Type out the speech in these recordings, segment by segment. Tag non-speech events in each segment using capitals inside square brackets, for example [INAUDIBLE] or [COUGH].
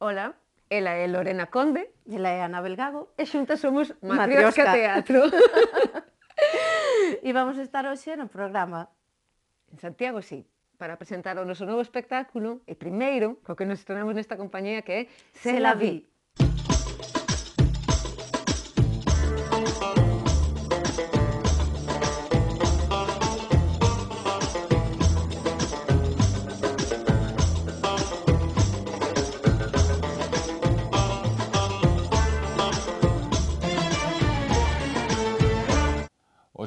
Ola, ela é Lorena Conde. Ela é Ana Belgago. E xuntas somos Matriosca, Matriosca. Teatro. e [LAUGHS] vamos estar hoxe no programa. En Santiago, sí, para presentar o noso novo espectáculo e primeiro co que nos estrenamos nesta compañía que é Se la vi.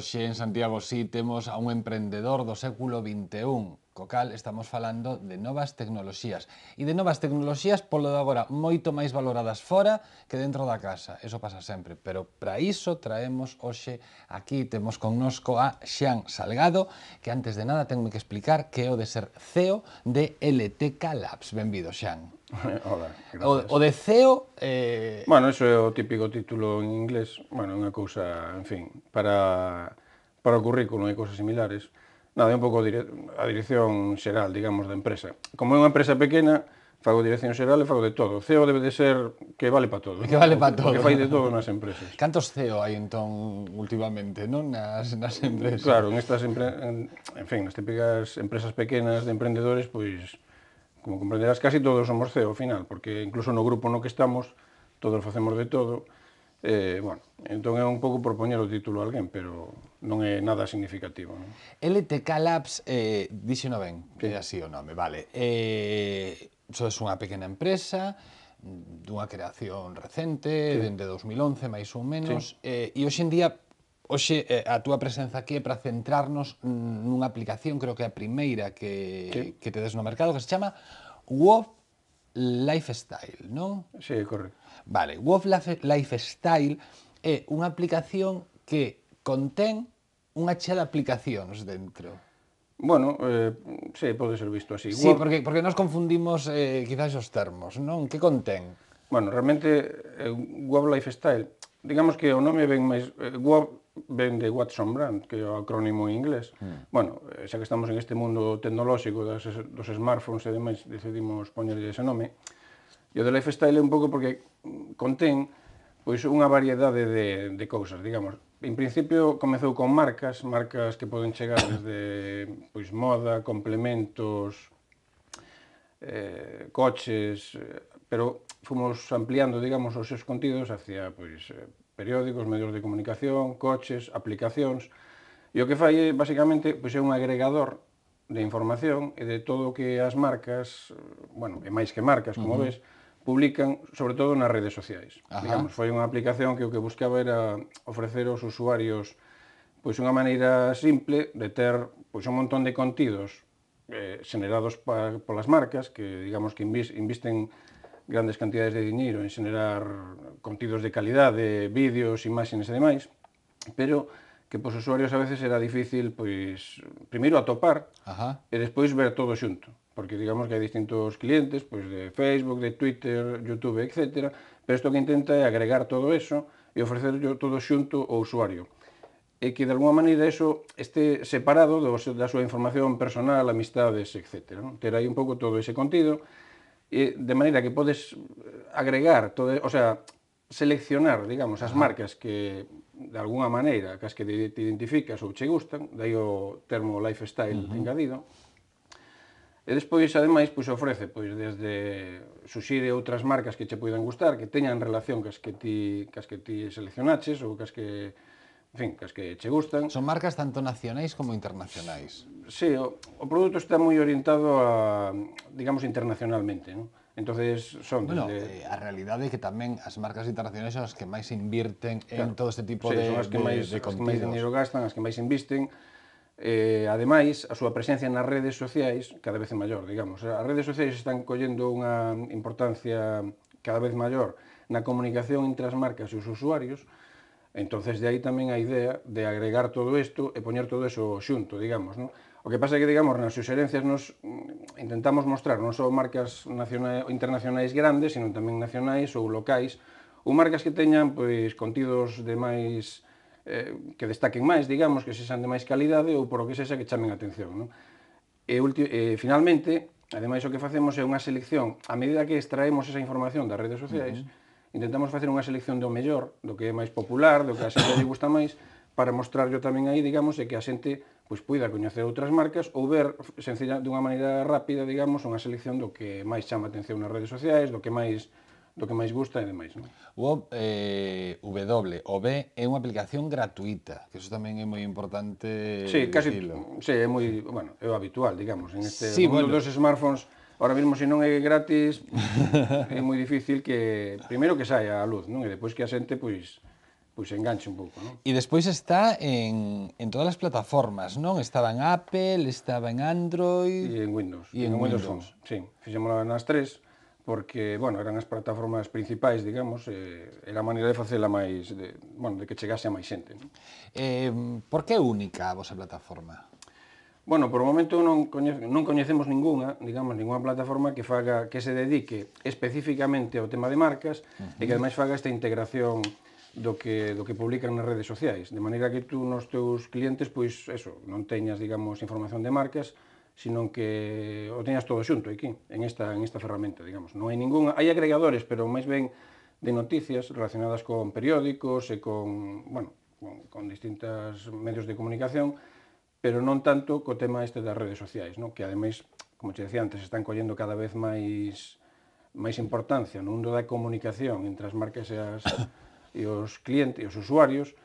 Hoxe en Santiago sí temos a un emprendedor do século XXI, co cal estamos falando de novas tecnoloxías. E de novas tecnoloxías, polo de agora, moito máis valoradas fora que dentro da casa. Eso pasa sempre, pero para iso traemos hoxe aquí, temos connosco a Xan Salgado, que antes de nada tengo que explicar que é o de ser CEO de LTK Labs. Benvido, Xan. [LAUGHS] Hola, gracias. o, o de CEO... Eh... Bueno, eso é o típico título en inglés, bueno, unha cousa, en fin, para, para o currículo e cousas similares. Nada, é un pouco dire, a dirección xeral, digamos, da empresa. Como é unha empresa pequena, fago dirección xeral e fago de todo. O CEO debe de ser que vale para todo. [LAUGHS] Que vale para todo. que fai de todo nas empresas. Cantos CEO hai entón últimamente, non? Nas, nas empresas. Claro, en estas empre... en, en fin, nas típicas empresas pequenas de emprendedores, pois pues, como comprenderás, casi todos somos CEO ao final, porque incluso no grupo no que estamos, todos facemos de todo, Eh, bueno, entón é un pouco por poñer o título a alguén, pero non é nada significativo. Non? LTK Labs, eh, dixe no ben, sí. é así o nome, vale. Eh, so es unha pequena empresa, dunha creación recente, sí. dende 2011, máis ou menos, sí. eh, e hoxe en día Oxe, eh, a túa presenza aquí é para centrarnos nunha aplicación, creo que a primeira que, sí. que tedes no mercado, que se chama Wolf Lifestyle, non? Sí, correcto. Vale, Wolf Lifestyle é unha aplicación que contén unha chea de aplicacións dentro. Bueno, eh, sí, pode ser visto así. Sí, porque, porque nos confundimos eh, quizás os termos, non? Que contén? Bueno, realmente eh, Wolf Lifestyle digamos que o nome ven máis eh, ven de Watson Brand, que é o acrónimo en inglés. Mm. Bueno, eh, xa que estamos en este mundo tecnolóxico das, dos smartphones e demais, decidimos poñerlle ese nome. E o de lifestyle é un pouco porque contén pois unha variedade de, de cousas, digamos. En principio comezou con marcas, marcas que poden chegar desde pois moda, complementos, eh, coches, eh, pero fomos ampliando, digamos, os seus contidos hacia pois, eh, periódicos, medios de comunicación, coches, aplicacións, e o que fai, basicamente, pois é un agregador de información e de todo o que as marcas, bueno, e máis que marcas, como uh -huh. ves, publican, sobre todo nas redes sociais. Ajá. Digamos, foi unha aplicación que o que buscaba era ofrecer aos usuarios pois unha maneira simple de ter pois un montón de contidos eh, generados pa, polas marcas que digamos que invisten grandes cantidades de diñeiro en generar contidos de calidade, vídeos, imaxes e demais, pero que pos usuarios a veces era difícil, pois, primeiro atopar Ajá. e despois ver todo xunto. Porque digamos que hai distintos clientes, pois de Facebook, de Twitter, Youtube, etc. Pero isto que intenta é agregar todo eso e ofrecer todo xunto ao usuario e que de alguma maneira eso este separado do, da súa información personal, amistades, etc. Non? Ter aí un pouco todo ese contido e de maneira que podes agregar todo, o sea, seleccionar, digamos, as marcas que de alguna maneira, as que te, identificas ou che gustan, dai o termo lifestyle uh -huh. engadido. E despois, ademais, pois ofrece pois desde suxire outras marcas que che poidan gustar, que teñan relación cas que ti, cas que ti seleccionaches ou cas que en fin, que as que che gustan. Son marcas tanto nacionais como internacionais. Sí, o, o produto está moi orientado a, digamos, internacionalmente, non? Entonces son bueno, eh, a realidade é que tamén as marcas internacionais son as que máis invirten claro. en todo este tipo sí, de, son as que de, máis, de contidos. As que máis dinero gastan, as que máis invisten. Eh, ademais, a súa presencia nas redes sociais cada vez é maior, digamos. Eh, as redes sociais están collendo unha importancia cada vez maior na comunicación entre as marcas e os usuarios, Entonces, de aí tamén a idea de agregar todo isto e poñer todo eso xunto, digamos, non? O que pasa é que, digamos, nas suxerencias nos mm, intentamos mostrar non só marcas nacionais, internacionais grandes, sino tamén nacionais ou locais, ou marcas que teñan pois contidos de máis eh, que destaquen máis, digamos, que sexan de máis calidade ou por o que sexa que chamen atención, non? E, e finalmente, ademais o que facemos é unha selección, a medida que extraemos esa información das redes sociais, uh -huh intentamos facer unha selección do mellor, do que é máis popular, do que a xente lle gusta máis, para yo tamén aí, digamos, e que a xente pois poida coñecer outras marcas ou ver sencilla dunha maneira rápida, digamos, unha selección do que máis chama atención nas redes sociais, do que máis do que máis gusta e demais, non? O eh, W, o B é unha aplicación gratuita, que eso tamén é moi importante Sí, casi, Si, sí, é moi, bueno, é o habitual, digamos, en este sí, mundo bueno. dos smartphones Ahora mismo, se non é gratis, é moi difícil que, primeiro, que saia a luz, non? E depois que a xente, pois, pois enganche un pouco, non? E despois está en, en todas as plataformas, non? Estaba en Apple, estaba en Android... E en Windows. E en, en Windows, Windows Phone, sí. Fixémola nas tres, porque, bueno, eran as plataformas principais, digamos, eh, era a maneira de facela máis, de, bueno, de que chegase a máis xente, non? Eh, por que única a vosa plataforma? Bueno, por o momento non, coñece, non coñecemos ningunha, digamos, ningunha plataforma que faga que se dedique especificamente ao tema de marcas uh -huh. e que ademais faga esta integración do que do que publican nas redes sociais, de maneira que tú nos teus clientes pois eso, non teñas, digamos, información de marcas, sino que o teñas todo xunto aquí, en esta en esta ferramenta, digamos. Non hai ningunha, hai agregadores, pero máis ben de noticias relacionadas con periódicos e con, bueno, con, con distintas medios de comunicación, pero non tanto co tema este das redes sociais, non? que ademais, como te decía antes, están collendo cada vez máis máis importancia no mundo da comunicación entre as marcas e, as, e os clientes e os usuarios,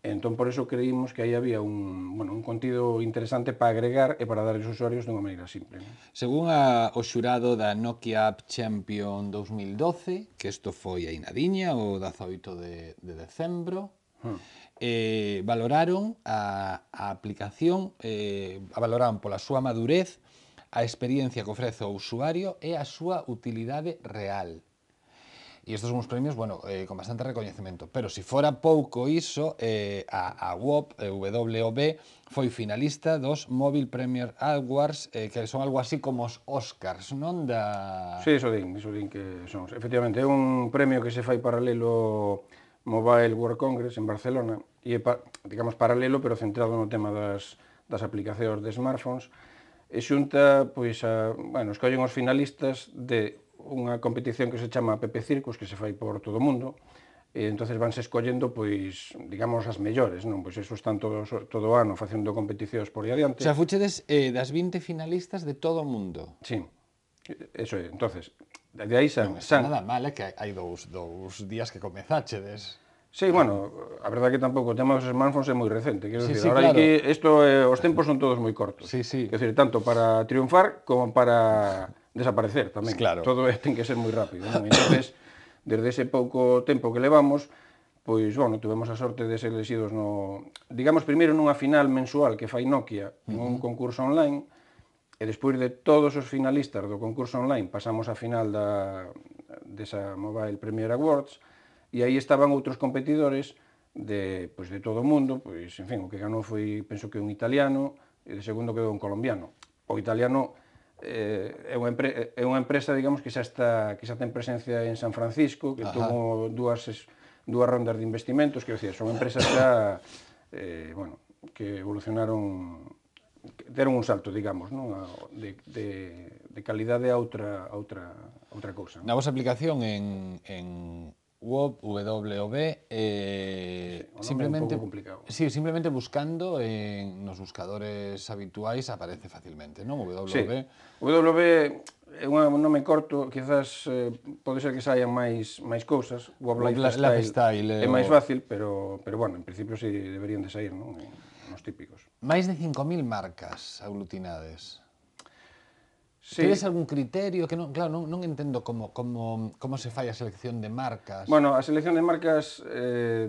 entón por eso creímos que aí había un, bueno, un contido interesante para agregar e para dar aos usuarios dunha maneira simple. Non? Según a, o xurado da Nokia App Champion 2012, que isto foi a Inadiña o 18 de, de decembro, hmm eh, valoraron a, a aplicación, eh, a valoraron pola súa madurez, a experiencia que ofrece o usuario e a súa utilidade real. E estes son uns premios, bueno, eh, con bastante recoñecemento. Pero se si fora pouco iso, eh, a, a WOP, eh, WOB, foi finalista dos Mobile Premier Awards, eh, que son algo así como os Oscars, non? Da... Sí, iso din, iso din que son. Efectivamente, é un premio que se fai paralelo Mobile World Congress en Barcelona e é, digamos, paralelo, pero centrado no tema das, das aplicacións de smartphones, e xunta, pois, a, bueno, escollen os finalistas de unha competición que se chama PP Circus, que se fai por todo o mundo, e entonces vanse escollendo pois digamos as mellores, non? Pois eso están todo todo o ano facendo competicións por aí adiante. Xa, fuchedes eh, das 20 finalistas de todo o mundo. Sí. Eso é. Entonces, De aí san, non, san. Nada mal é que hai dous, dous días que comezáchedes. Sí, bueno, a verdade que tampouco o tema dos smartphones é moi recente, quero sí, decir, sí, claro. que isto eh, os tempos son todos moi cortos. Sí, sí. Quero decir, tanto para triunfar como para desaparecer tamén. Claro. Todo é, [LAUGHS] ten que ser moi rápido, non? Entonces, desde ese pouco tempo que levamos, pois, bueno, tuvemos a sorte de ser elegidos no, digamos, primeiro nunha final mensual que fai Nokia, uh -huh. un concurso online, E despois de todos os finalistas do concurso online pasamos á final da, desa Mobile Premier Awards e aí estaban outros competidores de, pois, de todo o mundo, pois, en fin, o que ganou foi, penso que un italiano, e de segundo quedou un colombiano. O italiano eh, é, unha empre, é unha empresa, digamos, que xa, está, que xa ten presencia en San Francisco, que tomou dúas, dúas rondas de investimentos, que decir, son empresas xa, eh, bueno, que evolucionaron deron un salto, digamos, non? A, de, de, de calidade a outra, a outra, a outra cousa. Na vosa aplicación en, en WOB, WOB, eh, sí, simplemente, sí, simplemente buscando en nos buscadores habituais aparece facilmente, non? WOB. Sí. WOB é un nome corto, quizás eh, pode ser que saian máis máis cousas, o Lifestyle, lifestyle é máis fácil, pero pero bueno, en principio si sí deberían de sair, non? Nos típicos máis de 5.000 marcas aglutinades. Sí. Tedes algún criterio que non, claro, non, non entendo como como como se fai a selección de marcas. Bueno, a selección de marcas eh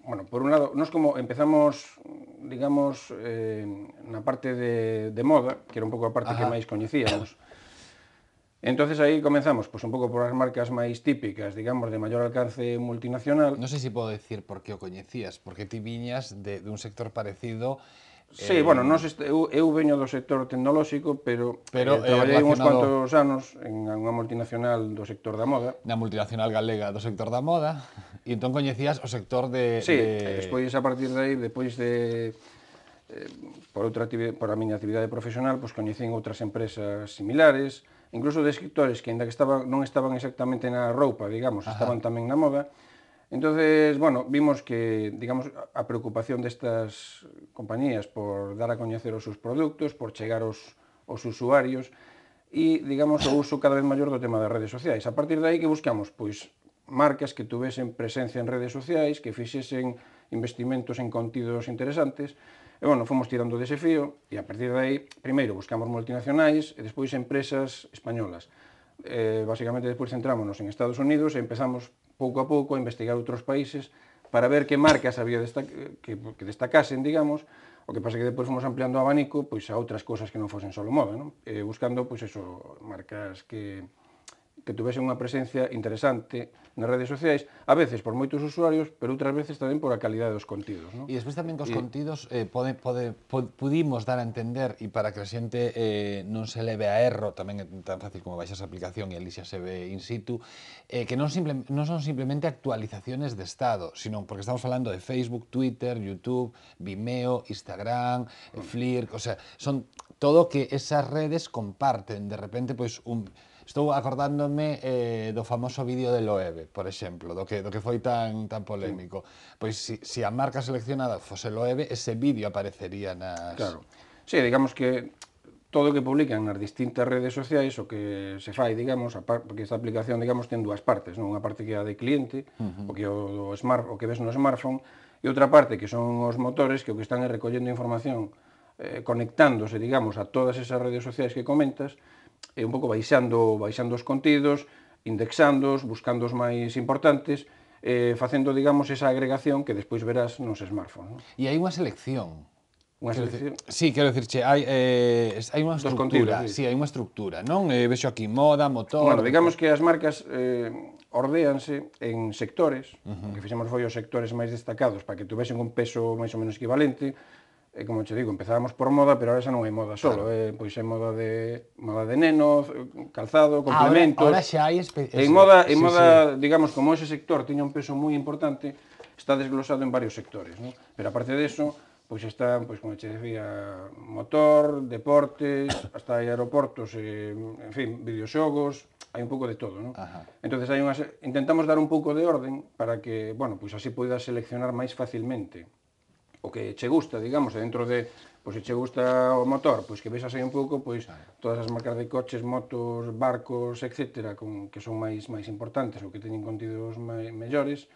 bueno, por un lado, nos como empezamos, digamos, eh, na parte de, de moda, que era un pouco a parte Ajá. que máis coñecíamos, Entonces aí comenzamos, pois pues, un pouco por as marcas máis típicas, digamos, de maior alcance multinacional. Non sei se si podo decir por que o coñecías, porque ti viñas de, de un sector parecido Sí, eh, bueno, nos eu, eu veño do sector tecnolóxico, pero, pero eh, traballei eh, uns cuantos anos en unha multinacional do sector da moda. Na multinacional galega do sector da moda, e entón coñecías o sector de... Sí, de... despois a partir de aí, despois de... Eh, por, outra por a miña actividade profesional, pois coñecín outras empresas similares, incluso de escritores que, ainda que estaba, non estaban exactamente na roupa, digamos, Ajá. estaban tamén na moda, Entonces, bueno, vimos que, digamos, a preocupación destas compañías por dar a coñecer os seus produtos, por chegar aos, os usuarios e, digamos, o uso cada vez maior do tema das redes sociais. A partir de aí que buscamos, pois, marcas que tuvesen presencia en redes sociais, que fixesen investimentos en contidos interesantes, E, bueno, fomos tirando dese fío e a partir de aí, primeiro, buscamos multinacionais e despois empresas españolas eh, basicamente despois centrámonos en Estados Unidos e empezamos pouco a pouco a investigar outros países para ver que marcas había desta, que, que destacasen, digamos, o que pasa que depois fomos ampliando o abanico pois a outras cousas que non fosen solo moda, non? Eh, buscando pois eso, marcas que que tivese unha presencia interesante nas redes sociais, a veces por moitos usuarios, pero outras veces tamén por a calidade dos contidos. Non? E despois tamén cos e... contidos eh, pode, pode, pode, pudimos dar a entender e para que a xente eh, non se leve a erro, tamén é tan fácil como baixas a aplicación e ali xa se ve in situ, eh, que non, simple, non son simplemente actualizaciones de estado, sino porque estamos falando de Facebook, Twitter, YouTube, Vimeo, Instagram, mm. Flickr, o sea, son todo que esas redes comparten, de repente pois pues, un Estou acordándome eh, do famoso vídeo de Loewe, por exemplo, do que, do que foi tan, tan polémico. Sí. Pois si, si a marca seleccionada fose Loewe, ese vídeo aparecería nas... Claro. Sí, digamos que todo o que publican nas distintas redes sociais o que se fai, digamos, a par, porque esta aplicación, digamos, ten dúas partes, non? Unha parte que é a de cliente, uh -huh. o que o, o, smart, o que ves no smartphone, e outra parte que son os motores que o que están recollendo información eh, conectándose, digamos, a todas esas redes sociais que comentas, e un pouco baixando, baixando os contidos, indexándoos, buscando os máis importantes, eh, facendo, digamos, esa agregación que despois verás nos smartphones. ¿no? E hai unha selección. Unha selección? Decir, sí, quero dicirche, hai, eh, hai unha estructura. Contidos, sí. sí, hai unha estructura, non? Eh, vexo aquí moda, motor... Bueno, digamos que as marcas eh, ordéanse en sectores, uh -huh. o que fixemos foi os sectores máis destacados para que tuvesen un peso máis ou menos equivalente, e como che digo, empezábamos por moda, pero ahora xa non hai moda só, claro. eh, pois é moda de moda de nenos, calzado, complementos. Ahora, ahora xa hai en moda, en sí, moda, sí. digamos, como ese sector tiña un peso moi importante, está desglosado en varios sectores, ¿no? Pero aparte de eso, pois están, pois como che decía, motor, deportes, [COUGHS] hasta hai aeroportos, e, eh, en fin, videoxogos, hai un pouco de todo, ¿no? Entonces hai unhas intentamos dar un pouco de orden para que, bueno, pois así poida seleccionar máis facilmente o que che gusta, digamos, dentro de pois se che gusta o motor, pois que ves así un pouco, pois todas as marcas de coches, motos, barcos, etcétera, con que son máis máis importantes ou que teñen contidos máis mellores.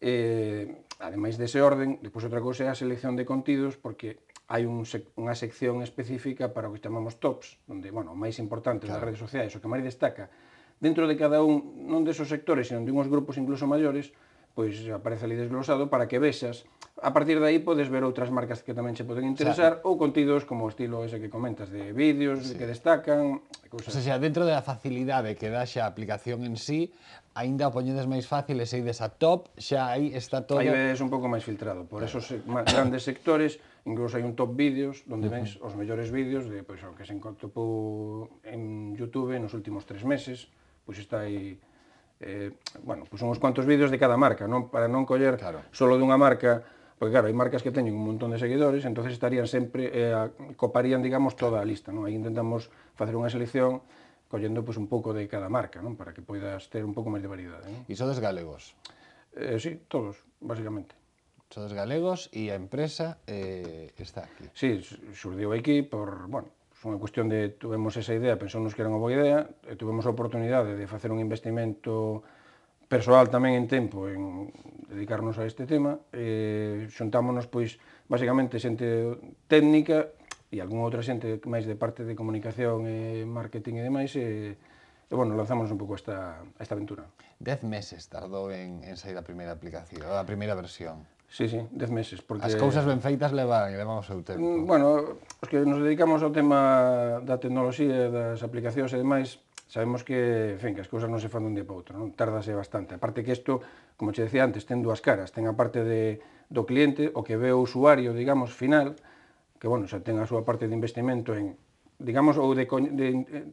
Eh, ademais dese orden, depois outra cousa é a selección de contidos porque hai un sec, unha sección específica para o que chamamos tops, onde, bueno, o máis importante claro. das redes sociais, o que máis destaca, dentro de cada un, non desos sectores, senón de unhos grupos incluso maiores, pois aparece ali desglosado para que vexas. A partir de aí podes ver outras marcas que tamén che poden interesar o sea, ou contidos como o estilo ese que comentas de vídeos sí. que destacan, cousas. O sea, dentro da facilidade que dá xa a aplicación en sí, aínda o poñedes máis fácil e se ides a top, xa aí está todo. Aí ves un pouco máis filtrado, por esos grandes sectores, incluso hai un top vídeos onde uh -huh. ves os mellores vídeos de pois pues, o que se encontrou en YouTube nos últimos tres meses, pois pues, está aí eh, bueno, pues son uns cuantos vídeos de cada marca, non para non coller claro. solo dunha marca porque claro, hai marcas que teñen un montón de seguidores, entonces estarían sempre eh, coparían, digamos, toda a lista, non? Aí intentamos facer unha selección collendo pois pues, un pouco de cada marca, non? Para que poidas ter un pouco máis de variedade, non? E sodes galegos? Eh, sí, todos, basicamente. Sodes galegos e a empresa eh, está aquí. Sí, surdiu aquí por, bueno, foi unha cuestión de tuvemos esa idea, pensónos que era unha boa idea, e tuvemos a oportunidade de facer un investimento persoal tamén en tempo en dedicarnos a este tema, e xuntámonos, pois, basicamente xente técnica e algunha outra xente máis de parte de comunicación e marketing e demais, e, e bueno, lanzámonos un pouco esta, esta aventura. Dez meses tardou en, en sair a primeira aplicación, a primeira versión. Sí, sí, dez meses. Porque... As cousas ben feitas levan, levan o seu tempo. Mm, bueno, os que nos dedicamos ao tema da tecnoloxía, das aplicacións e demais, sabemos que, en fin, que as cousas non se fan dun día para outro, non? Tardase bastante. A parte que isto, como che decía antes, ten dúas caras. Ten a parte de, do cliente, o que ve o usuario, digamos, final, que, bueno, xa ten a súa parte de investimento en digamos, ou de, de,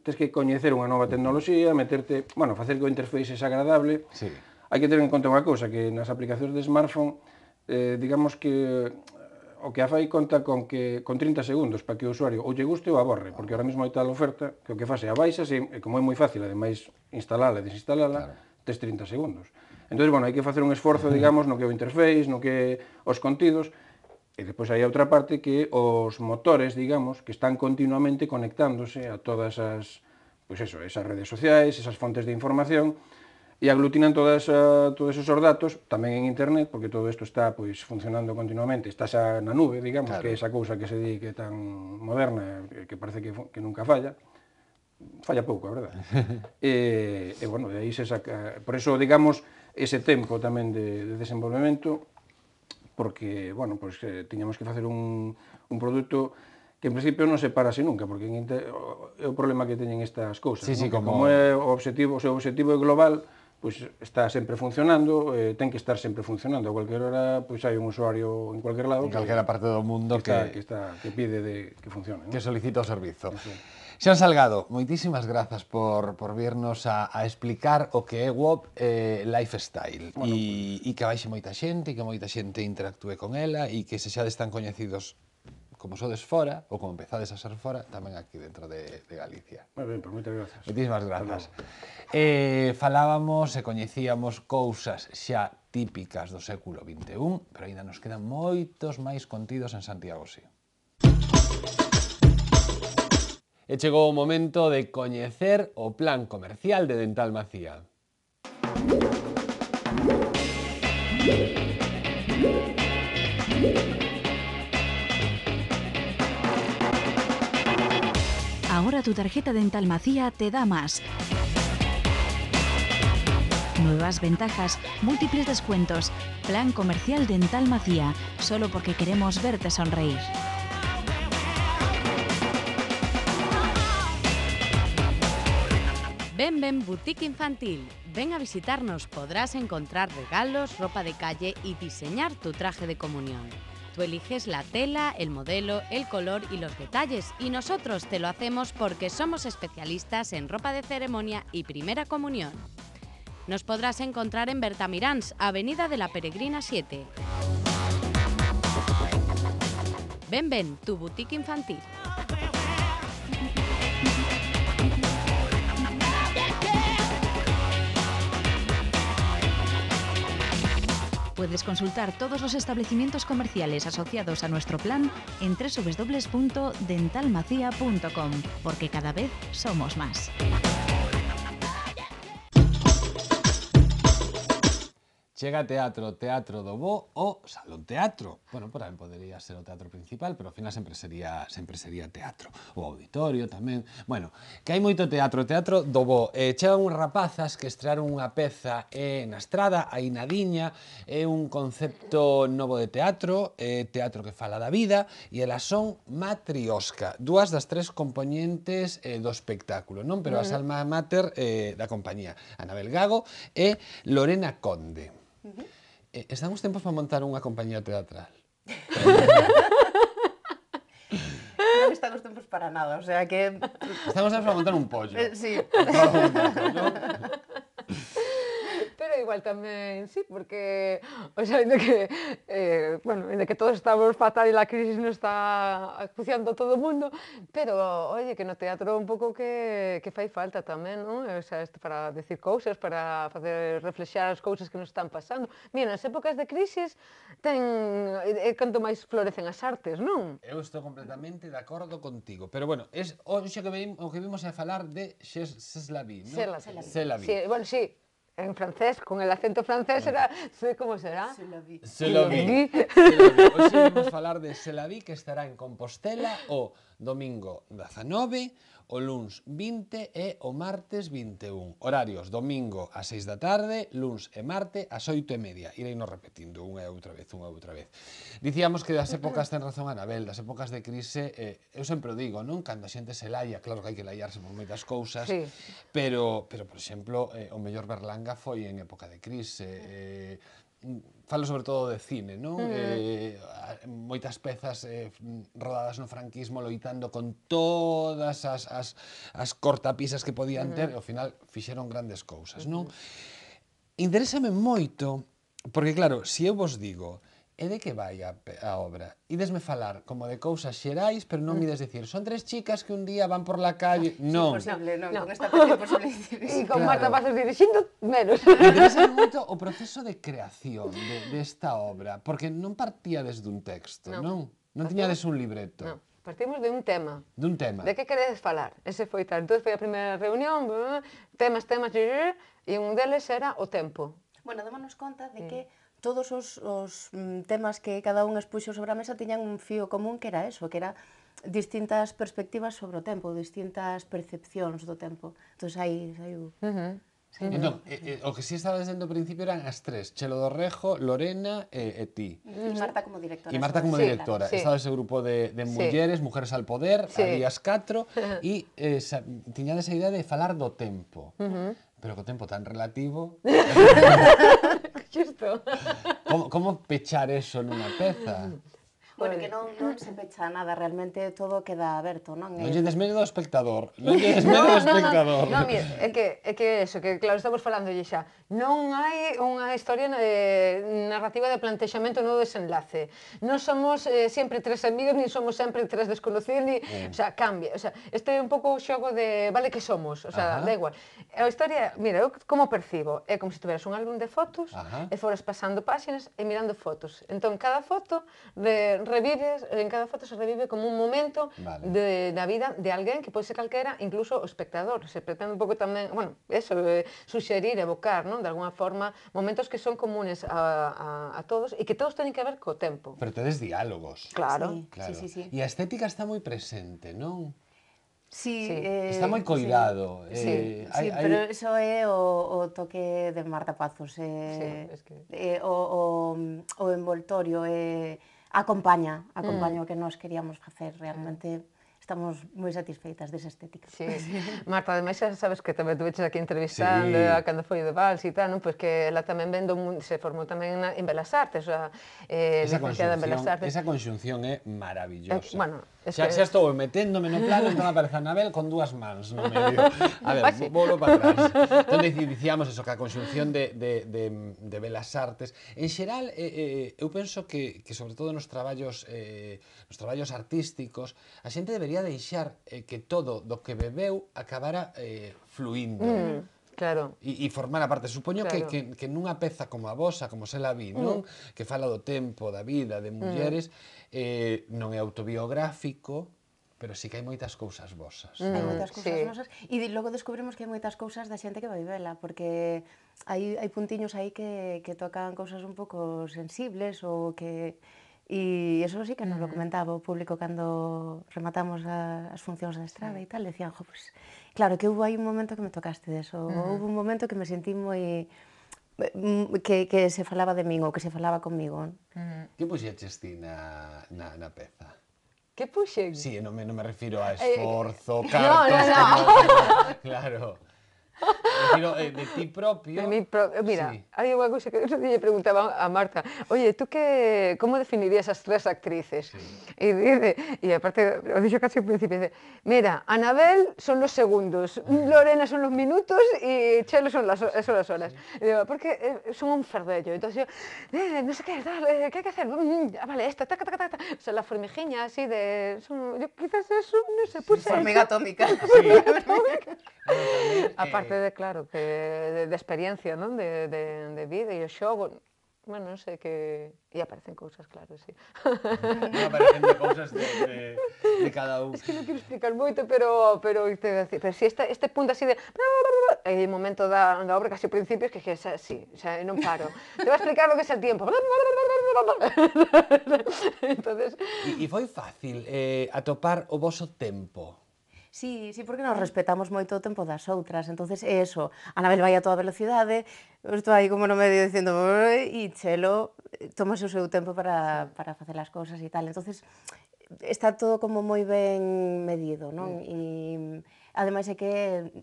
tens que coñecer unha nova tecnoloxía, meterte, bueno, facer que o interface é agradable. Sí. Hai que ter en conta unha cousa, que nas aplicacións de smartphone eh, digamos que eh, o que a fai conta con que con 30 segundos para que o usuario ou lle guste ou aborre, porque ahora mismo hai tal oferta que o que fase a baixa, se, como é moi fácil, ademais instalala e desinstalala, claro. tes 30 segundos. Entón, bueno, hai que facer un esforzo, digamos, no que o interface, no que os contidos, e depois hai outra parte que os motores, digamos, que están continuamente conectándose a todas as, pois eso, esas redes sociais, esas fontes de información, e aglutinan todas, eh, todos esos datos tamén en internet, porque todo isto está pois, funcionando continuamente, está xa na nube, digamos, claro. que esa cousa que se di que é tan moderna, que parece que, que nunca falla, falla pouco, a verdade. [LAUGHS] e, e, bueno, de aí se saca... Por eso, digamos, ese tempo tamén de, de desenvolvemento, porque, bueno, pois, pues, eh, tiñamos que facer un, un produto que en principio non se parase nunca, porque en é o problema que teñen estas cousas. Sí, sí, como... como é o obxectivo, o seu obxectivo é global, pois está sempre funcionando, eh, ten que estar sempre funcionando. A cualquier hora, pois hai un usuario en cualquier lado. En calquera parte do mundo que, que, está, que, está, que pide de, que funcione. Que ¿no? solicita o servizo. Sí. Xan Salgado, moitísimas grazas por, por virnos a, a explicar o que é Wop eh, Lifestyle bueno, e, e que baixe moita xente, que moita xente interactúe con ela e que se xa están coñecidos como sodes fora, ou como empezades a ser fora, tamén aquí dentro de, de Galicia. Moi ben, pois moitas grazas. Moitísimas grazas. Eh, falábamos e coñecíamos cousas xa típicas do século XXI, pero aínda nos quedan moitos máis contidos en Santiago, sí. E chegou o momento de coñecer o plan comercial de Dental Macía. Thank you. Ahora tu tarjeta Dental Macía te da más. Nuevas ventajas, múltiples descuentos, plan comercial Dental Macía, solo porque queremos verte sonreír. Ven, ven, Boutique Infantil. Ven a visitarnos, podrás encontrar regalos, ropa de calle y diseñar tu traje de comunión. Tú eliges la tela, el modelo, el color y los detalles y nosotros te lo hacemos porque somos especialistas en ropa de ceremonia y primera comunión. Nos podrás encontrar en Bertamirans, Avenida de la Peregrina 7. Ven, ven, tu boutique infantil. Puedes consultar todos los establecimientos comerciales asociados a nuestro plan en www.dentalmacia.com, porque cada vez somos más. Chega teatro, teatro do Bo ou salón teatro. Bueno, por aí podería ser o teatro principal, pero ao final sempre sería, sempre sería teatro. O auditorio tamén. Bueno, que hai moito teatro, teatro do Bo. Eh, chegan uns rapazas que estrearon unha peza eh, na estrada, a Inadiña, é eh, un concepto novo de teatro, eh, teatro que fala da vida, e elas son matriosca, dúas das tres componentes eh, do espectáculo, non? Pero uh as alma mater eh, da compañía, Anabel Gago e Lorena Conde. Uh -huh. eh, están os tempos para montar unha compañía teatral. [LAUGHS] non están os tempos para nada, o sea que... Estamos a tempos para montar un pollo. Eh, sí. Para montar un pollo pero igual tamén, sí, porque, o sea, ainda que, eh, bueno, ainda que todos estamos fatal e a crisis nos está acuciando todo o mundo, pero, oye, que no teatro un pouco que, que fai falta tamén, non? O sea, este para decir cousas, para facer reflexar as cousas que nos están pasando. Mira, nas épocas de crisis ten, é canto máis florecen as artes, non? Eu estou completamente de acordo contigo, pero bueno, es, hoxe que vimos, o que vimos é falar de Xes, non? Seslavi. Seslavi. Sí, bueno, sí, en francés, con el acento francés era, sei como será? Selaví. vi. Hoxe vamos falar de vi que estará en Compostela o domingo 19 o luns 20 e o martes 21. Horarios domingo a 6 da tarde, luns e marte ás 8 e media. Irei non repetindo unha e outra vez, unha e outra vez. Dicíamos que das épocas ten razón Anabel, das épocas de crise, eh, eu sempre o digo, non? Cando a xente se laia, claro que hai que laiarse por moitas cousas, sí. pero, pero por exemplo, eh, o mellor Berlanga foi en época de crise, eh, falo sobre todo de cine, Uh -huh. Eh, moitas pezas eh, rodadas no franquismo loitando con todas as, as, as cortapisas que podían ter, e ao final fixeron grandes cousas, uh -huh. non? Interésame moito, porque claro, se eu vos digo, E de que vai a, a obra? Idesme falar como de cousas xerais, pero non mm. ides decir, son tres chicas que un día van por la calle... Ah, non. Imposible, non, non, con esta peli imposible dicir E [LAUGHS] con claro. Marta Pazos menos. [LAUGHS] Interesa moito o proceso de creación de, desta de obra, porque non partíades un texto, no. non? Non tiñades un libreto. No. Partimos de un tema. De un tema. De que queredes falar? Ese foi tal. Entón foi a primeira reunión, temas, temas, e un deles era o tempo. Bueno, démonos conta de mm. que mm todos os, os mm, temas que cada un expuxo sobre a mesa tiñan un fío común que era eso, que era distintas perspectivas sobre o tempo, distintas percepcións do tempo. Entón, aí, saiu... Uh -huh. Sí, entón, eh, eh, o que si sí estaba desde o principio eran as tres, Chelo do Rejo, Lorena e, e ti. E Marta como directora. E Marta como sí, directora. Sí. Estaba ese grupo de, de mulleres, sí. mulleres al poder, sí. había as catro, [LAUGHS] e eh, sa, tiñades a idea de falar do tempo. Uh -huh. Pero co tempo tan relativo... [LAUGHS] xusto. Como, como pechar eso nunha peza? Bueno, que non, non se pecha nada, realmente todo queda aberto, non? Non eh, lle desmedo ao espectador, non lle desmedo [LAUGHS] ao espectador. non, mira, é que, é que eso, que claro, estamos falando lle xa, non hai unha historia eh, narrativa de plantexamento no desenlace. Non somos eh, sempre tres amigos, [LAUGHS] nin somos sempre tres desconocidos, ni, mm. o sea, cambia. O sea, este é un pouco o xogo de vale que somos, o sea, Ajá. da igual. A historia, mira, eu como percibo, é como se si tuveras un álbum de fotos Ajá. e foras pasando páxinas e mirando fotos. Entón, cada foto de revives, en cada foto se revive como un momento vale. de, da vida de alguén que pode ser calquera, incluso o espectador. Se pretende un pouco tamén, bueno, eso, eh, suxerir, evocar, non? De alguna forma, momentos que son comunes a, a, a todos e que todos teñen que ver co tempo. Pero tedes diálogos. Claro. Sí, claro. Sí, sí, sí. E a estética está moi presente, non? Sí, sí. Eh, está moi coidado. Sí, eh, sí, hai, sí hai... pero iso é o, o toque de Marta Pazos, eh, sí, es que... eh, o, o, o envoltorio, eh, acompaña, acompaño mm. que nos queríamos hacer realmente. estamos moi satisfeitas desa estética. Sí. Marta, ademais xa sabes que tamén tuveches aquí entrevistando sí. a cando foi de Vals e tal, non? pois que ela tamén vendo se formou tamén en Belas Artes, a, sea, eh, esa licenciada en Belas Artes. Esa conxunción é maravillosa. Eh, bueno, es xa, que... xa estou meténdome no plano, entón aparece Anabel con dúas mans no medio. A ver, Así. volo para atrás. Entón, dicíamos eso, que a conxunción de, de, de, de Belas Artes, en xeral, eh, eh, eu penso que, que sobre todo nos traballos, eh, nos traballos artísticos, a xente debería quería deixar eh, que todo do que bebeu acabara eh, fluindo. Mm. Claro. E, e a parte. Supoño claro. que, que, que nunha peza como a vosa, como se la vi, mm. non? Que fala do tempo, da vida, de mm. mulleres, mm. eh, non é autobiográfico, pero sí que hai moitas cousas vosas. Mm, hai moitas cousas sí. vosas e de, logo descubrimos que hai moitas cousas da xente que vai vela, porque hai, hai puntiños aí que, que tocan cousas un pouco sensibles ou que E eso sí que nos lo mm. comentaba o público cando rematamos a, as funcións da estrada e tal, decían, jo, pues, claro, que houve aí un momento que me tocaste deso, uh -huh. houve un momento que me sentí moi mm, que, que se falaba de min ou que se falaba conmigo. Uh -huh. Que puxeches ti na, na, na peza? Que puxen? Sí, non me, non me refiro a eh, esforzo, eh, cartas... [LAUGHS] No, no, no. Como, claro. Eh, de ti propio. Eh, mira, hay una que yo le preguntaba a Marta, oye, ¿tú qué, cómo definirías a esas tres actrices? Y dice, y aparte, lo dicho casi al principio, dice, mira, Anabel son los segundos, Lorena son los minutos y Chelo son las, son las horas. porque eh, son un fardello. Entonces yo, no sé qué, ¿qué hay que hacer? Mm, vale, esta, taca, taca, taca. la formijiña así de... yo, quizás eso, no sé, formiga atómica. [LAUGHS] atómica. Aparte, parte de, claro, que de, de experiencia, non? De, de, de vida e o xogo, bueno, non sei que... E aparecen cousas, claro, sí. No, [LAUGHS] aparecen cousas de, de, de cada un. Es que non quero explicar moito, pero, pero, pero, pero si este, este punto así de... E o momento da, da obra, casi o principio, que, que xa, sí, xa non paro. Te vou explicar o que o tiempo. [LAUGHS] entonces... E foi fácil eh, atopar o vosso tempo? Sí, sí, porque nos respetamos moito o tempo das outras, entonces é eso, Anabel vai a toda velocidade, estou aí como no medio dicendo, e Chelo eh, toma o seu tempo para, para facer as cousas e tal, entonces está todo como moi ben medido, non? Mm. E ademais é que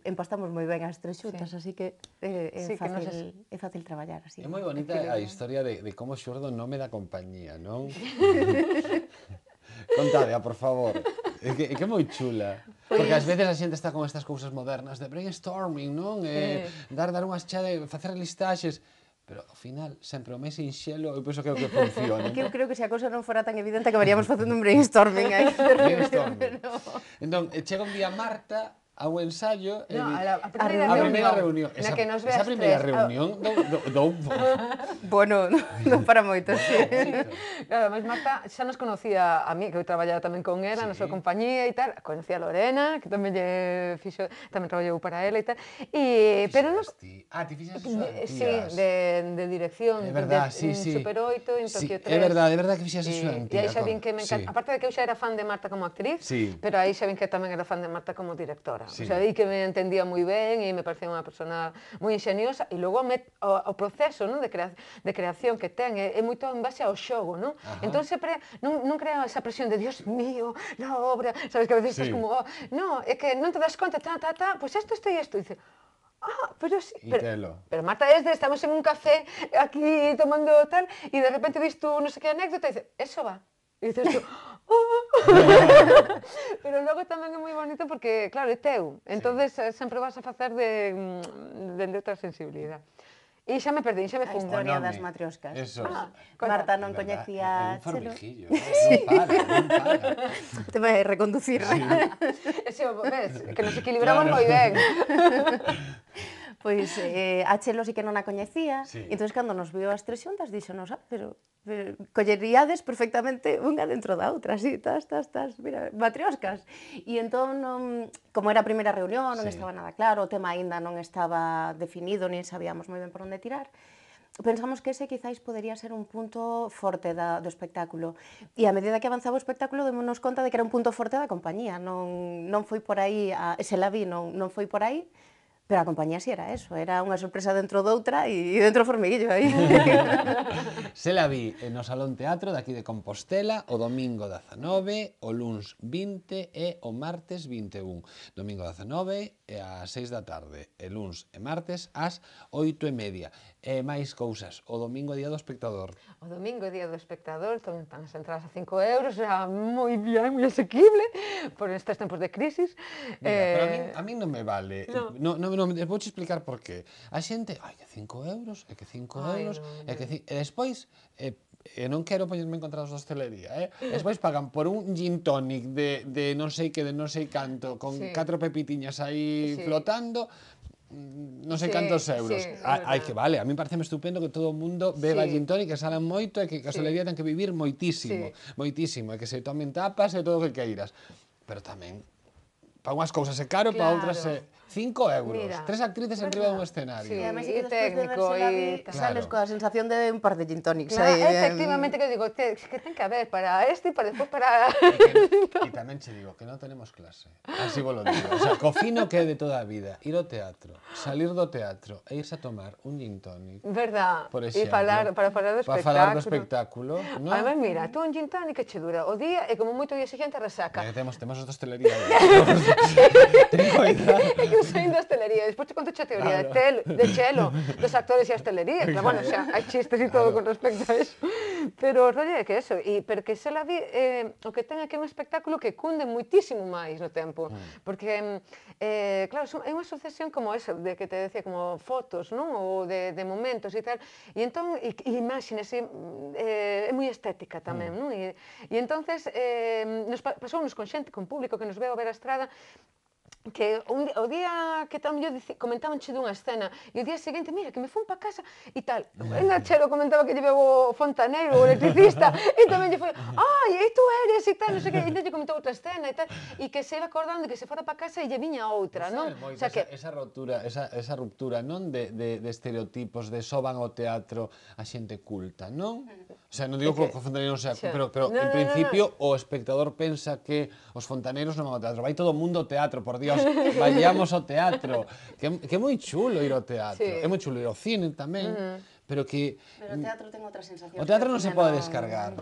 empastamos moi ben as tres xuntas, sí. así que é, é, sí, fácil, que no é fácil traballar así. É moi bonita a historia de, de como non nome da compañía, non? [LAUGHS] [LAUGHS] Contade, por favor. É que, é que é moi chula. Porque pois. ás veces a xente está con estas cousas modernas de brainstorming, non? Eh, eh. Dar, dar unhas chade, facer listaxes pero ao final sempre o mes en xelo eu penso que é o que funciona. que eu creo que se a cousa non fora tan evidente acabaríamos facendo un brainstorming aí. [LAUGHS] brainstorming. [LAUGHS] Pero... Entón, eh, chega un día Marta ao ensayo no, e a, la, a, primeira, a primeira reunión, reunión. Esa, que nos esa primeira tres, reunión do, do, do Bueno, non para moitos. [LAUGHS] Sí. claro, mas Marta xa nos conocía a mí, que eu traballaba tamén con ela, sí. na súa compañía e tal, conocía a Lorena, que tamén lle fixo, tamén traballou para ela e tal. E pero nos ti. Ah, ti fixas as Sí, de, de dirección, é verdad, de, sí, sí. Super 8, en Tokio sí, 3. É verdade, é verdade que fixas eso E aí xa vin que me encanta, sí. aparte de que eu xa era fan de Marta como actriz, sí. pero aí xa vin que tamén era fan de Marta como directora cara. Sí. O sea, aí que me entendía moi ben e me parecía unha persona moi ingeniosa e logo me, o, o proceso non? De, crea, de creación que ten é, é moito en base ao xogo, non? Ajá. Entón sempre non, non crea esa presión de Dios mío, na obra, sabes que a veces sí. estás como, oh, non, é que non te das conta, ta, ta, ta, pois pues isto, isto e isto, dice, ah, pero sí, pero, pero Marta desde estamos en un café aquí tomando tal, y de repente ves tú no sé qué anécdota y dices, eso va. Y dices tú, [LAUGHS] [LAUGHS] Pero logo tamén é moi bonito porque, claro, é teu. Entonces sí. Eh, sempre vas a facer de, mm, de, de outra sensibilidade. E xa me perdín, xa me fui. A historia das matrioscas. Eso. Ah, Marta non coñecía Un Chelo. Eh, sí. Non para, non para. [LAUGHS] Te vai reconducir. Sí. [LAUGHS] Ese, ves, que nos equilibramos claro. moi ben pois eh, a Chelo sí que non a coñecía, sí. entón cando nos viu as tres xuntas, non ah, pero, pero colleríades perfectamente unha dentro da outra, así, tas, tas, tas, mira, matrioscas. E entón, non, como era a primeira reunión, non sí. estaba nada claro, o tema aínda non estaba definido, nin sabíamos moi ben por onde tirar, pensamos que ese quizáis podería ser un punto forte da, do espectáculo. E a medida que avanzaba o espectáculo, demos conta de que era un punto forte da compañía. Non, non foi por aí, a, se la vi, non, non foi por aí, Pero a compañía si sí era eso, era unha sorpresa dentro doutra e [LAUGHS] dentro formiguillo aí. [LAUGHS] Se la vi no Salón Teatro de aquí de Compostela o domingo 19, o luns 20 e o martes 21. Domingo 19, e ás 6 da tarde, e luns e martes ás 8 e media. E máis cousas, o domingo día do espectador. O domingo día do espectador, son tan entradas a 5 euros, é moi bien, moi asequible, por estes tempos de crisis. Mira, eh... pero a mí, a mí non me vale. No. No, no, no, vou te explicar por qué. A xente, ai, que 5 euros, é que 5 euros, é que... Cinco... E despois, eh, e eh, non quero poñerme en contra dos hostelería, eh? Despois pagan por un gin tonic de, de non sei que, de non sei canto, con sí. catro pepitiñas aí sí. flotando, mm, non sei sí, cantos euros. Sí, ah, ai, que vale, a mí me estupendo que todo o mundo beba sí. gin tonic, que salan moito e que a hostelería sí. ten que vivir moitísimo, sí. moitísimo, e que se tomen tapas e todo o que queiras. Pero tamén, para unhas cousas é caro, claro. para outras é... Cinco euros. Mira, Tres actrices en arriba de un escenario. Sí, además, y, y técnico. De y... Claro. Sales con la sensación de un par de gin tonics. Claro, ahí, ¿eh? efectivamente, que digo, que, que ten que haber para este y para después para... [LAUGHS] Y, que, [LAUGHS] y tamén che digo que non tenemos clase. Así vos lo digo. O sea, cofino que é de toda a vida. Ir ao teatro, salir do teatro e irse a tomar un gin tonic. Verdad. Por exemplo, e falar, para falar do espectáculo. Para falar do espectáculo. No? ver, mira, tú un gin tonic que che dura o día e como moito o día seguinte resaca. Ya, temos, temos otra hostelería. [LAUGHS] Ten cuidado saindo [LAUGHS] a hostelería, despois te conto a teoría claro. de, tel, de chelo, dos [LAUGHS] actores e a hostelería, claro. pero bueno, xa, hai chistes e todo claro. con respecto a iso. Pero o rollo é que eso, e porque se la vi, eh, o que ten aquí é un espectáculo que cunde muitísimo máis no tempo, mm. porque, eh, claro, é unha sucesión como esa, de que te decía, como fotos, non? Ou de, de momentos e tal, e entón, e, e imaxines, e, eh, é moi estética tamén, mm. non? E, e entonces, eh, nos nos con xente, con público que nos veo a ver a estrada, que un, o día que tam yo che dunha escena e o día seguinte, mira, que me fun pa casa e tal. Ainda Chelo comentaba que lle o fontaneiro, o electricista, [LAUGHS] e tamén lle foi, ai, e tú eres e tal, non sei que, e entón lle comentou outra escena e tal, e que se iba acordando que se fora pa casa e lle viña outra, non? O sea, que... Esa, esa rotura, esa, esa ruptura, non de, de, de estereotipos, de soban o teatro a xente culta, non? O sea, non digo que, que os fontaneiros sea, xa. pero, pero no, en no, principio no, no. o espectador pensa que os fontaneiros non van ao teatro. Vai todo o mundo ao teatro, por Dios, [LAUGHS] vayamos ao teatro. Que, que é moi chulo ir ao teatro. Sí. É moi chulo ir ao cine tamén, uh -huh. pero que... Pero o teatro ten outra sensación. O teatro [LAUGHS] non se pode no... descargar.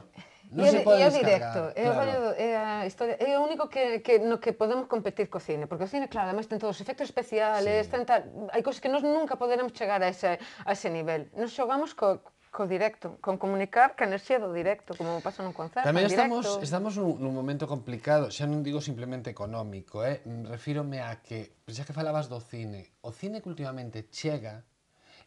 Non se pode descargar. Directo. Claro. É, rollo, é a historia, é o único que, que no que podemos competir co cine, porque o cine, claro, además ten todos os efectos especiales, sí. ten tal, hai cousas que nós nunca poderemos chegar a ese, a ese nivel. Nos xogamos co, co directo, con comunicar que enerxía do directo, como pasa nun concerto, Tamén estamos, directo. estamos nun, nun momento complicado, xa non digo simplemente económico, eh? refírome a que, xa que falabas do cine, o cine que últimamente chega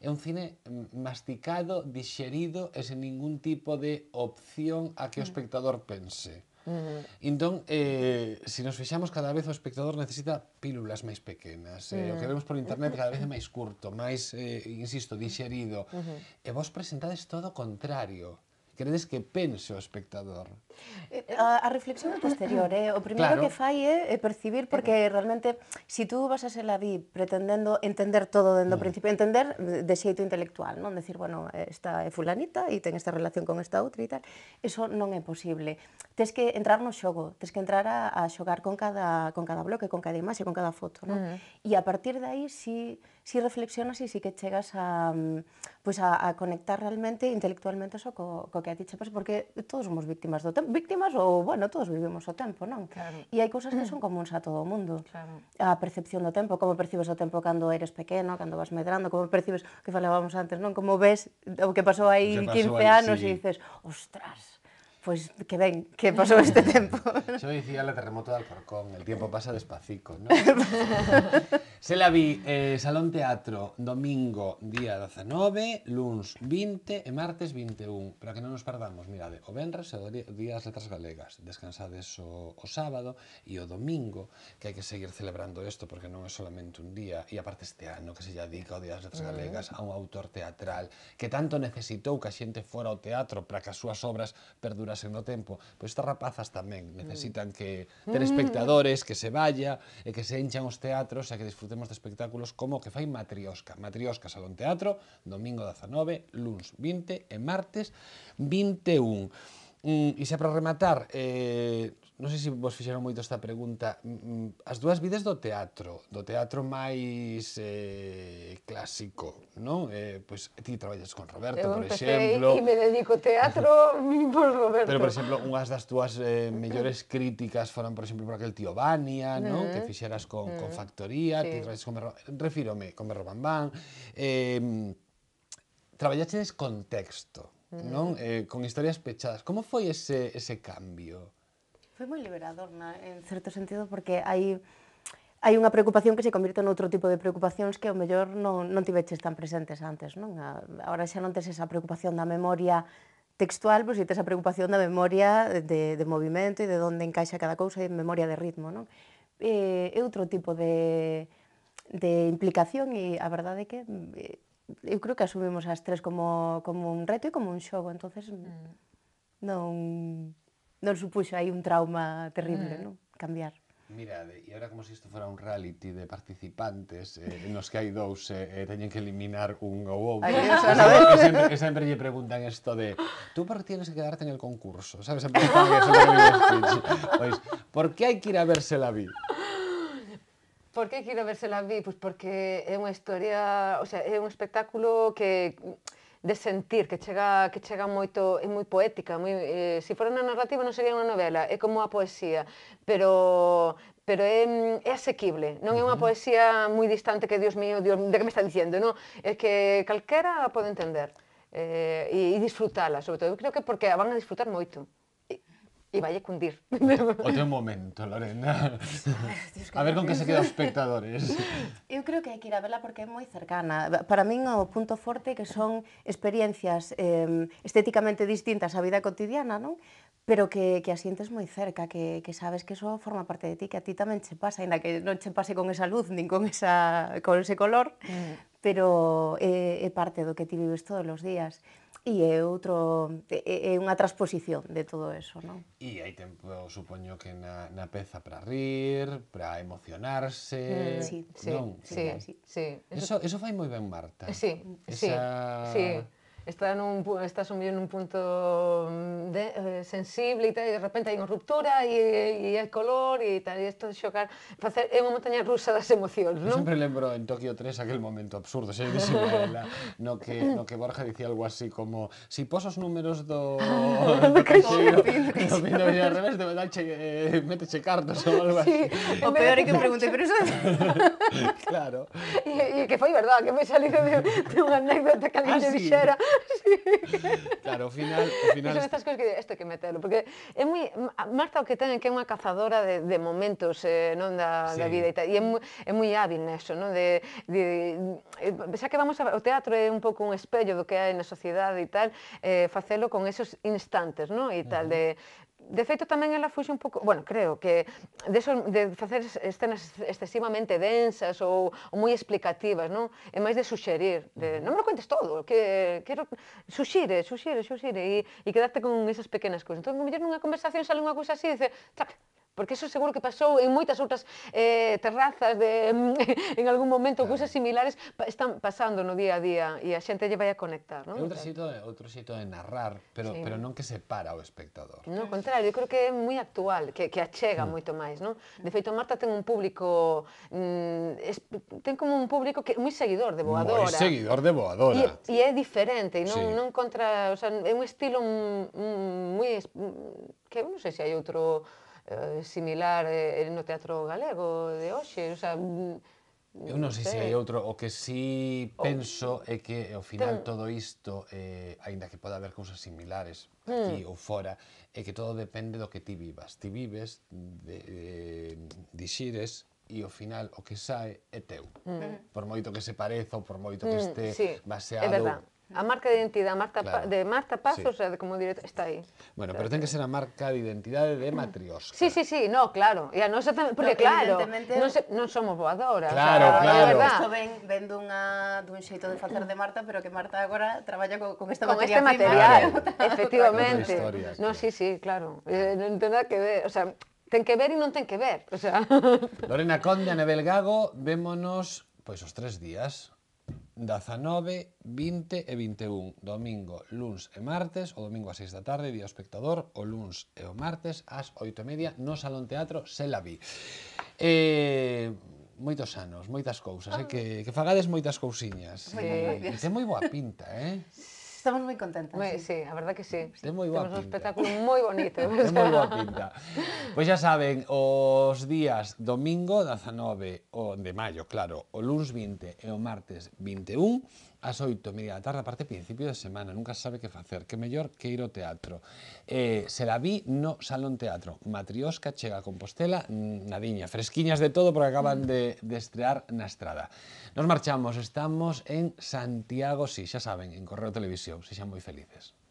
é un cine masticado, dixerido e sen ningún tipo de opción a que o mm. espectador pense. Uh -huh. Entón, eh, se si nos fixamos, cada vez o espectador necesita pílulas máis pequenas. Uh -huh. eh, o que mm. vemos por internet cada vez é máis curto, máis, eh, insisto, dixerido. Uh -huh. E vos presentades todo o contrario. Queredes que pense o espectador. Eh, a, ah, a reflexión é ah, posterior, ah. eh? o primeiro claro. que fai é, é eh, percibir, porque realmente, se si tú vas a ser la vi pretendendo entender todo dentro mm. principio, entender de xeito intelectual, non? Decir, bueno, esta é fulanita e ten esta relación con esta outra e tal, eso non é posible. Tes que entrar no xogo, tes que entrar a, a xogar con cada, con cada bloque, con cada imaxe, con cada foto, non? Mm. E a partir de aí, si, si reflexionas e si que chegas a, pues a, a conectar realmente intelectualmente eso co, co que a ti chepas, porque todos somos víctimas do tempo, víctimas ou, bueno, todos vivimos o tempo, non? Claro. E hai cousas que mm. son comuns a todo o mundo. Claro. A percepción do tempo, como percibes o tempo cando eres pequeno, cando vas medrando, como percibes, que falábamos antes, non? Como ves o que pasou aí 15 aí, anos sí. e dices, ostras, Pois pues, que ven, que pasou este [LAUGHS] tempo. Yo dicía la terremoto de Alcorcón, el tiempo pasa despacico, ¿no? [LAUGHS] Se la vi, eh, Salón Teatro, domingo, día 19, luns 20 e martes 21. Para que non nos perdamos, mirade, o Benres e o Día das Letras Galegas. Descansades o, o sábado e o domingo, que hai que seguir celebrando isto, porque non é solamente un día. E aparte este ano que se lle dedica o Día das Letras mm. Galegas a un autor teatral que tanto necesitou que a xente fora ao teatro para que as súas obras perdurasen durasen no tempo, pois estas rapazas tamén mm. necesitan que ter espectadores, que se vaya, e que se enchan os teatros e que disfrutemos de espectáculos como que fai Matriosca. Matriosca Salón Teatro, domingo 19, luns 20 e martes 21. Mm, e xa para rematar, eh, non sei se vos fixeron moito esta pregunta, mm, as dúas vides do teatro, do teatro máis eh, clásico, non? Eh, pois ti traballas con Roberto, por exemplo. Eu me dedico teatro [LAUGHS] por Roberto. Pero, por exemplo, unhas das túas eh, mellores críticas foran, por exemplo, por aquel tío Bania, non? Uh -huh. Que mm-hmm. fixeras con, uh -huh. con mm-hmm. Factoría, sí. ti traballas con Merro... Refírome, con Merro Bambán. Eh, traballaches con texto, mm-hmm. non? Eh, con historias pechadas. Como foi ese, ese cambio? Foi moi liberador, na, en certo sentido, porque hai hai unha preocupación que se convirte noutro tipo de preocupacións que ao mellor non, non tiveches tan presentes antes, non? Ahora xa non tes esa preocupación da memoria textual, pois pues, tes a preocupación da memoria de, de movimento e de onde encaixa cada cousa e memoria de ritmo, non? E, é outro tipo de, de implicación e a verdade é que eh, eu creo que asumimos as tres como, como un reto e como un xogo, entonces mm. non non supuxo aí un trauma terrible, mm. non? Cambiar. Mirade, e agora como se isto fora un reality de participantes eh, nos que hai dous e eh, eh, teñen que eliminar un ou outro. Ay, eso, Que sempre, que sempre lle preguntan isto de tú por que tienes que quedarte en el concurso, sabes? Sempre que eso Pois, por que hai que ir a verse la vi? Por que quero verse la vi? Pois porque é unha historia, o sea, é un espectáculo que de sentir, que chega, que chega moito, é moi poética, moi, eh, se for unha narrativa non sería unha novela, é como a poesía, pero pero é, é asequible, non é unha poesía moi distante que Dios mío, Dios, de que me está dicendo, non? É que calquera pode entender eh, e, e disfrutala, sobre todo, eu creo que porque a van a disfrutar moito. E vai a cundir. [LAUGHS] Otro momento, Lorena. A ver con que se queda os espectadores. Eu creo que hai que ir a verla porque é moi cercana. Para min o punto forte que son experiencias eh, estéticamente distintas á vida cotidiana, non? pero que, que a sientes moi cerca, que, que sabes que eso forma parte de ti, que a ti tamén che pasa, ainda que non che pase con esa luz, nin con, esa, con ese color, mm. pero é, eh, é parte do que ti vives todos os días. E é outro é, unha transposición de todo eso, non? E hai tempo, supoño que na, na peza para rir, para emocionarse. Mm, sí, sí, non, sí, sí, sí, sí. Eso, eso fai moi ben Marta. Sí, Esa... sí, sí está nun, está sumido en un punto mm, de, eh, sensible e tal, e de repente hai unha ruptura e, e hai color e tal, e isto de xocar, facer, é unha montaña rusa das emocións, non? Eu sempre lembro en Tokio 3 aquel momento absurdo, se dixen ela, eh, no que, no que Borja dicía algo así como si pos os números do... Ah, do [LAUGHS] caixeiro, do vino e al revés, de verdad, che, eh, méteche ou algo así. Sí, o peor é que pregunte, pero eso... [LAUGHS] claro. E, que foi verdad, que me salí de, de unha anécdota que alguén ah, dixera, [LAUGHS] Claro, ao final... Ao final... estas cousas que isto que metelo, porque é moi... Marta o que ten que é unha cazadora de, de momentos eh, non da, sí. da vida e, tal, e é, moi, é moi hábil neso, non? De, de, de, eh, xa que vamos ao teatro é un pouco un espello do que hai na sociedade e tal, eh, facelo con esos instantes, non? E tal, uh -huh. de de feito tamén ela fuxe un pouco, bueno, creo que de, eso, de facer escenas excesivamente densas ou, ou moi explicativas, non? É máis de suxerir, de non me lo cuentes todo, que quero suxire, suxire, suxire e, e quedarte con esas pequenas cousas. Entón, mellor nunha conversación sale unha cousa así e dice, chac, Porque eso seguro que pasou en moitas outras eh, terrazas de, [LAUGHS] en algún momento, claro. cousas similares están pasando no día a día e a xente lle vai a conectar, non? É outro xeito de, outro xeito de narrar, pero, sí. pero non que se para o espectador. No, al contrario, eu creo que é moi actual, que, que achega mm. moito máis, non? De feito, Marta ten un público, mm, es, ten como un público que moi seguidor de Boadora. Moi seguidor de Boadora. E, é diferente, e non, sí. non contra, o sea, é un estilo moi, que non sei se hai outro Eh, similar eh, no teatro galego de hoxe, o sea, mm, Eu non sei se hai outro, o que si sí penso é que ao final todo isto, eh, aínda que poda haber cousas similares hmm. aquí mm. ou fora, é que todo depende do que ti vivas. Ti vives, de, de, xires e ao final o que sae é teu. Mm. Por moito que se pareza ou por moito que hmm, este mm, sí, baseado A marca de identidade Marta claro. de Marta Pazos, sí. o sea, de como directo, está aí. Bueno, pero ten que ser a marca de identidade de Matriosca. Sí, sí, sí, no, claro. E a nosa tamén, porque no, claro, non, se, non somos voadoras. Claro, o sea, claro. Isto ven, ven dunha, dun xeito de facer de Marta, pero que Marta agora traballa co, con esta con materia este material, claro. efectivamente. No, sí, sí, claro. Eh, non ten nada que ver, o sea, ten que ver e non ten que ver, o sea. Lorena Conde, Anabel Gago, vémonos pois os tres días, 19, 20 e 21, domingo, luns e martes, o domingo a 6 da tarde, día espectador, o luns e o martes, ás 8 e media, no Salón Teatro Selavi. Eh, moitos anos, moitas cousas, eh, ah. que, que fagades moitas cousiñas. Eh, que moi boa pinta, eh? [LAUGHS] Estamos moi contentas. Moi, ¿eh? sí. sí, a verdad que sí. sí. Ten Temos un espectáculo moi bonito. Temos moi boa pinta. Pois xa saben, os días domingo 19 o de maio, claro, o luns 20 e o martes 21, ás 8, media da tarde, aparte principio de semana, nunca se sabe que facer, que mellor que ir ao teatro. Eh, se la vi no Salón Teatro, Matriosca chega a Compostela, mm, nadiña, fresquiñas de todo porque acaban de, de estrear na estrada. Nos marchamos, estamos en Santiago, si, sí, xa saben, en Correo Televisión, se xa moi felices.